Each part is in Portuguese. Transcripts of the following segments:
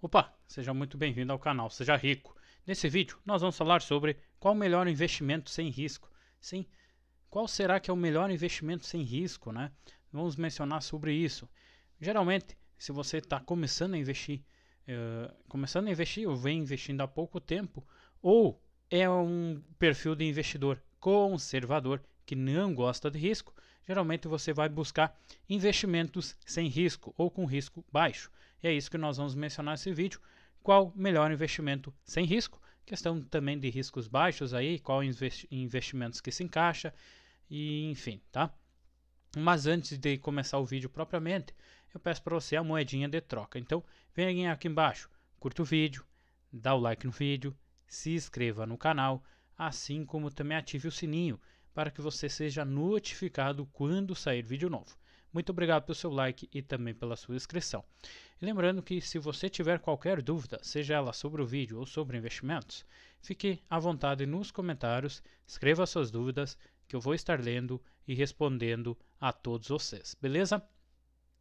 Opa, seja muito bem-vindo ao canal Seja Rico. Nesse vídeo nós vamos falar sobre qual o melhor investimento sem risco. Sim, qual será que é o melhor investimento sem risco, né? Vamos mencionar sobre isso. Geralmente, se você está começando a investir, uh, começando a investir ou vem investindo há pouco tempo, ou é um perfil de investidor conservador que não gosta de risco, geralmente você vai buscar investimentos sem risco ou com risco baixo. E é isso que nós vamos mencionar nesse vídeo. Qual melhor investimento sem risco? Questão também de riscos baixos aí, qual investimentos que se encaixa, e enfim, tá? Mas antes de começar o vídeo propriamente, eu peço para você a moedinha de troca. Então, venha aqui embaixo, curta o vídeo, dá o like no vídeo, se inscreva no canal, assim como também ative o sininho para que você seja notificado quando sair vídeo novo. Muito obrigado pelo seu like e também pela sua inscrição. E lembrando que se você tiver qualquer dúvida, seja ela sobre o vídeo ou sobre investimentos, fique à vontade nos comentários, escreva suas dúvidas que eu vou estar lendo e respondendo a todos vocês, beleza?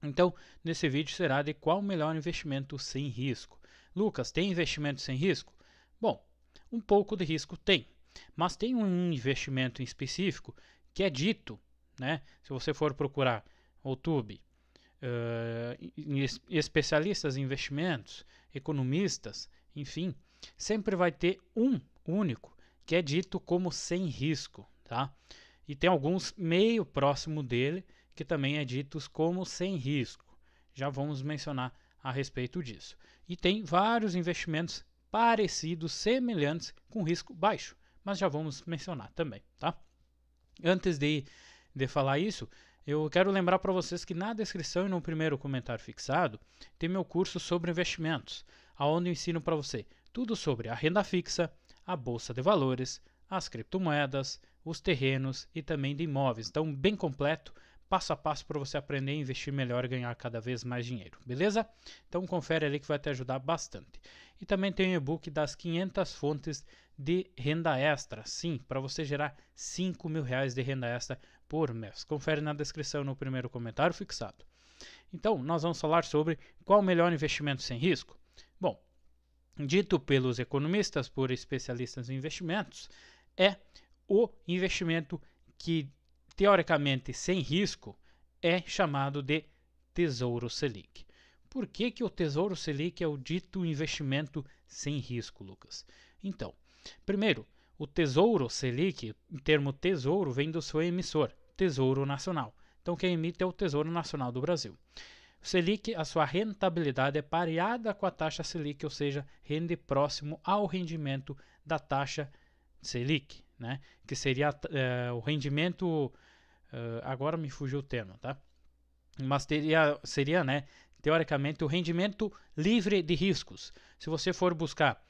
Então, nesse vídeo será de qual o melhor investimento sem risco. Lucas, tem investimento sem risco? Bom, um pouco de risco tem, mas tem um investimento em específico que é dito, né? Se você for procurar ou uh, eh, especialistas em investimentos, economistas, enfim, sempre vai ter um único que é dito como sem risco, tá? E tem alguns meio próximo dele que também é ditos como sem risco. Já vamos mencionar a respeito disso. E tem vários investimentos parecidos, semelhantes, com risco baixo, mas já vamos mencionar também, tá? Antes de, de falar isso, eu quero lembrar para vocês que na descrição e no primeiro comentário fixado tem meu curso sobre investimentos, aonde eu ensino para você tudo sobre a renda fixa, a bolsa de valores, as criptomoedas, os terrenos e também de imóveis. Então, bem completo, passo a passo para você aprender a investir melhor e ganhar cada vez mais dinheiro, beleza? Então, confere ali que vai te ajudar bastante. E também tem o um e-book das 500 fontes de renda extra, sim, para você gerar 5 mil reais de renda extra por mês. Confere na descrição no primeiro comentário fixado. Então, nós vamos falar sobre qual o melhor investimento sem risco. Bom, dito pelos economistas, por especialistas em investimentos, é o investimento que teoricamente sem risco é chamado de Tesouro Selic. Por que, que o Tesouro Selic é o dito investimento sem risco, Lucas? Então, primeiro, o Tesouro Selic, o termo tesouro vem do seu emissor, Tesouro Nacional. Então, quem emite é o Tesouro Nacional do Brasil. O Selic, a sua rentabilidade é pareada com a taxa Selic, ou seja, rende próximo ao rendimento da taxa Selic, né? que seria eh, o rendimento. Eh, agora me fugiu o termo, tá? Mas teria, seria, né, teoricamente, o rendimento livre de riscos. Se você for buscar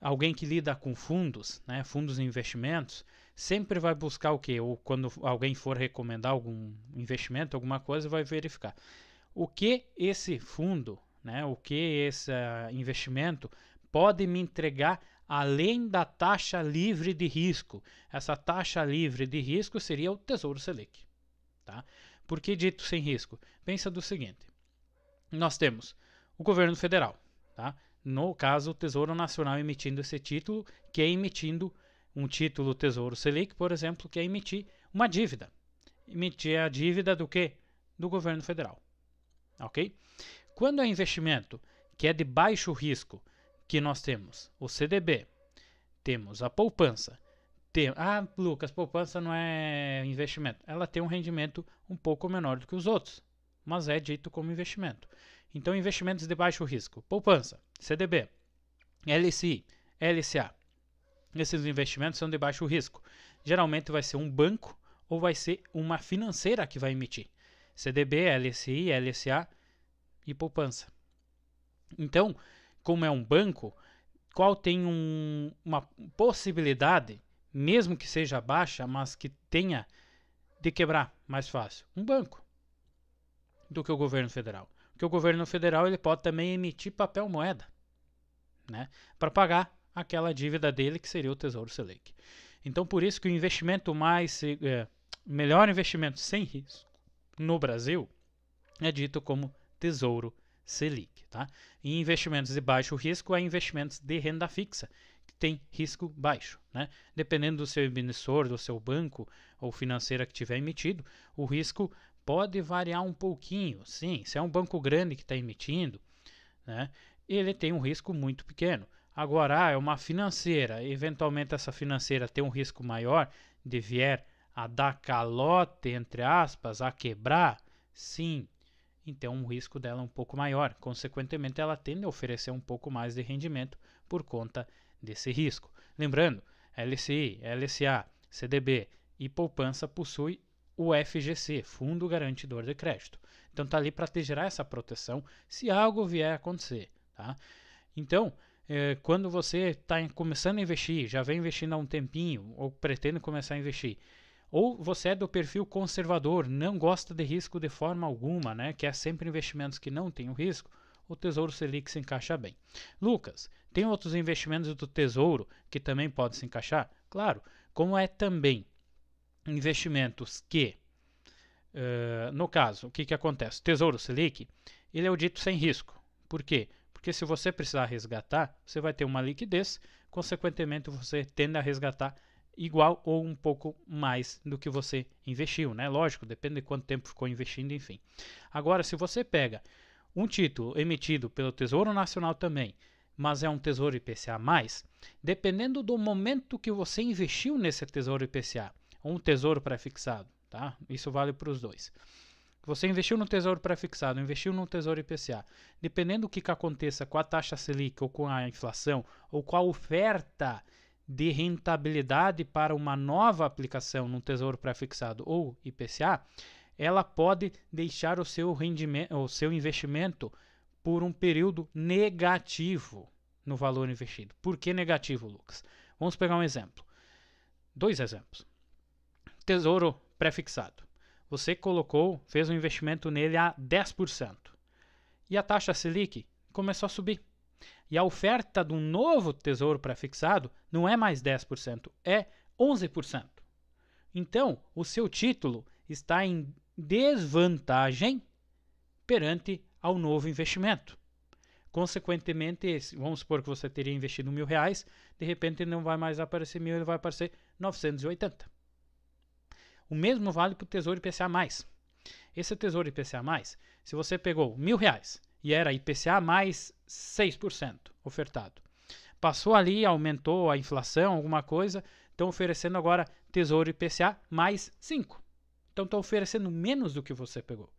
alguém que lida com fundos, né, fundos de investimentos, sempre vai buscar o que? Ou quando alguém for recomendar algum investimento, alguma coisa, vai verificar o que esse fundo, né, o que esse ah, investimento pode me entregar além da taxa livre de risco. Essa taxa livre de risco seria o Tesouro Selic. Tá? Por que dito sem risco? Pensa do seguinte: nós temos o governo federal, tá? no caso, o Tesouro Nacional emitindo esse título, que é emitindo um título Tesouro Selic, por exemplo, que é emitir uma dívida. Emitir a dívida do que Do governo federal. Ok? Quando é investimento que é de baixo risco, que nós temos o CDB, temos a poupança. Tem, ah, Lucas, poupança não é investimento. Ela tem um rendimento um pouco menor do que os outros, mas é dito como investimento. Então, investimentos de baixo risco: poupança, CDB, LCI, LCA. Esses investimentos são de baixo risco. Geralmente vai ser um banco ou vai ser uma financeira que vai emitir. CDB, LCI, LSA e poupança. Então, como é um banco, qual tem um, uma possibilidade, mesmo que seja baixa, mas que tenha de quebrar mais fácil? Um banco do que o governo federal. Porque o governo federal ele pode também emitir papel moeda né, para pagar aquela dívida dele que seria o Tesouro Selic. Então, por isso que o investimento mais é, melhor investimento sem risco no Brasil é dito como Tesouro Selic, tá? E investimentos de baixo risco é investimentos de renda fixa, que tem risco baixo, né? Dependendo do seu emissor, do seu banco ou financeira que tiver emitido, o risco pode variar um pouquinho. Sim, se é um banco grande que está emitindo, né? Ele tem um risco muito pequeno. Agora, ah, é uma financeira. Eventualmente, essa financeira tem um risco maior de vier a dar calote, entre aspas, a quebrar. Sim, então o um risco dela é um pouco maior. Consequentemente, ela tende a oferecer um pouco mais de rendimento por conta desse risco. Lembrando, LCI, LCA, CDB e poupança possui o FGC, Fundo Garantidor de Crédito. Então tá ali para te gerar essa proteção se algo vier a acontecer, tá? Então, é, quando você está começando a investir, já vem investindo há um tempinho ou pretende começar a investir, ou você é do perfil conservador, não gosta de risco de forma alguma, né? Quer sempre investimentos que não têm risco, o Tesouro Selic se encaixa bem. Lucas, tem outros investimentos do Tesouro que também podem se encaixar? Claro, como é também investimentos que, uh, no caso, o que, que acontece? Tesouro Selic, ele é o dito sem risco. Por quê? Porque se você precisar resgatar, você vai ter uma liquidez, consequentemente você tende a resgatar igual ou um pouco mais do que você investiu, né? Lógico, depende de quanto tempo ficou investindo, enfim. Agora, se você pega um título emitido pelo Tesouro Nacional também, mas é um Tesouro IPCA+, dependendo do momento que você investiu nesse Tesouro IPCA, um Tesouro pré-fixado, tá? Isso vale para os dois. Você investiu no Tesouro Prefixado, investiu no Tesouro IPCA. Dependendo do que, que aconteça com a taxa Selic ou com a inflação, ou com a oferta de rentabilidade para uma nova aplicação no Tesouro Prefixado ou IPCA, ela pode deixar o seu rendimento, o seu investimento por um período negativo no valor investido. Por que negativo, Lucas? Vamos pegar um exemplo. Dois exemplos. Tesouro prefixado você colocou, fez um investimento nele a 10%. E a taxa Selic começou a subir. E a oferta de um novo tesouro fixado não é mais 10%, é 11%. Então, o seu título está em desvantagem perante ao novo investimento. Consequentemente, vamos supor que você teria investido mil reais, de repente não vai mais aparecer mil, ele vai aparecer 980. O mesmo vale para o Tesouro IPCA+. Esse é Tesouro IPCA+, se você pegou mil reais e era IPCA mais 6% ofertado, passou ali, aumentou a inflação, alguma coisa, estão oferecendo agora Tesouro IPCA mais 5. Então estão oferecendo menos do que você pegou.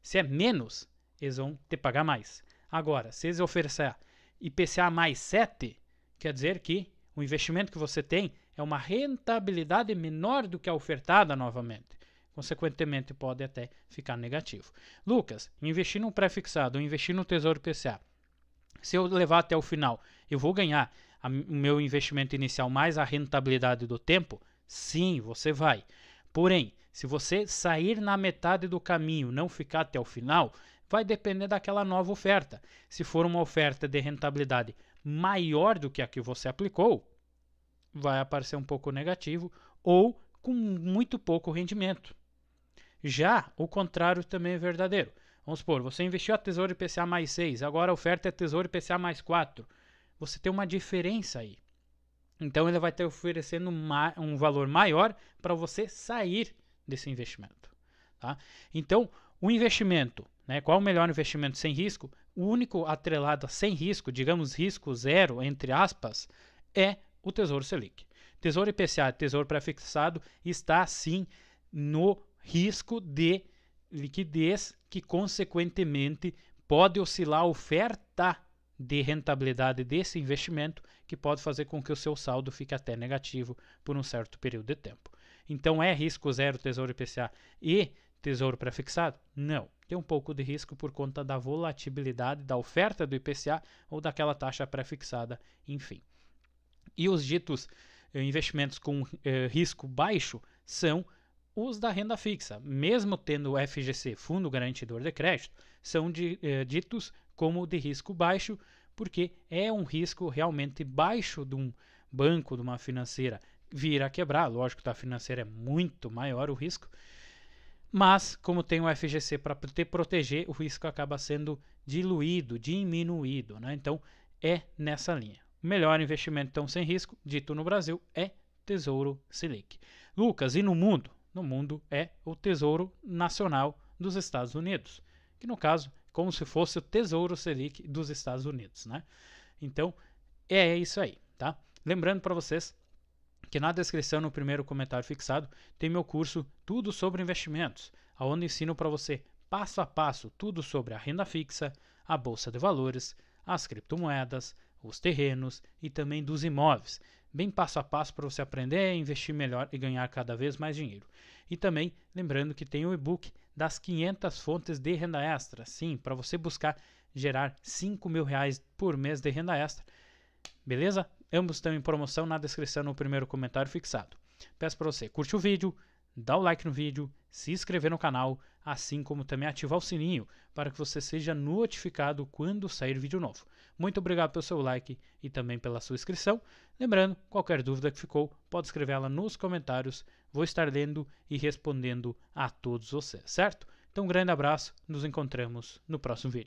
Se é menos, eles vão te pagar mais. Agora, se eles oferecer IPCA mais 7, quer dizer que o investimento que você tem é uma rentabilidade menor do que a ofertada novamente. Consequentemente, pode até ficar negativo. Lucas, investir num pré-fixado, investir no Tesouro PCA. Se eu levar até o final, eu vou ganhar o meu investimento inicial mais a rentabilidade do tempo? Sim, você vai. Porém, se você sair na metade do caminho, não ficar até o final, vai depender daquela nova oferta. Se for uma oferta de rentabilidade maior do que a que você aplicou, vai aparecer um pouco negativo ou com muito pouco rendimento. Já o contrário também é verdadeiro. Vamos supor, você investiu a tesoura IPCA mais 6, agora a oferta é tesoura IPCA mais 4. Você tem uma diferença aí. Então ele vai estar oferecendo um valor maior para você sair desse investimento. Tá? Então, o investimento, né, qual o melhor investimento sem risco? O único atrelado a sem risco, digamos risco zero, entre aspas, é o Tesouro Selic. Tesouro IPCA, Tesouro Prefixado, está sim no risco de liquidez que, consequentemente, pode oscilar a oferta de rentabilidade desse investimento, que pode fazer com que o seu saldo fique até negativo por um certo período de tempo. Então, é risco zero Tesouro IPCA e Tesouro Prefixado? Não. Tem um pouco de risco por conta da volatilidade da oferta do IPCA ou daquela taxa prefixada, enfim. E os ditos eh, investimentos com eh, risco baixo são os da renda fixa, mesmo tendo o FGC, Fundo Garantidor de Crédito, são de, eh, ditos como de risco baixo, porque é um risco realmente baixo de um banco, de uma financeira vir a quebrar. Lógico, da financeira é muito maior o risco, mas como tem o FGC para te proteger, o risco acaba sendo diluído, diminuído, né? Então é nessa linha melhor investimento então sem risco, dito no Brasil, é Tesouro Selic. Lucas, e no mundo? No mundo é o Tesouro Nacional dos Estados Unidos, que no caso, como se fosse o Tesouro Selic dos Estados Unidos, né? Então, é isso aí, tá? Lembrando para vocês que na descrição, no primeiro comentário fixado, tem meu curso Tudo sobre Investimentos, aonde ensino para você passo a passo tudo sobre a renda fixa, a bolsa de valores, as criptomoedas, os terrenos e também dos imóveis. Bem passo a passo para você aprender, a investir melhor e ganhar cada vez mais dinheiro. E também, lembrando que tem o e-book das 500 fontes de renda extra. Sim, para você buscar gerar 5 mil reais por mês de renda extra. Beleza? Ambos estão em promoção na descrição no primeiro comentário fixado. Peço para você curtir o vídeo, Dá o like no vídeo, se inscrever no canal, assim como também ativar o sininho para que você seja notificado quando sair vídeo novo. Muito obrigado pelo seu like e também pela sua inscrição. Lembrando, qualquer dúvida que ficou, pode escrevê-la nos comentários, vou estar lendo e respondendo a todos vocês, certo? Então, um grande abraço, nos encontramos no próximo vídeo.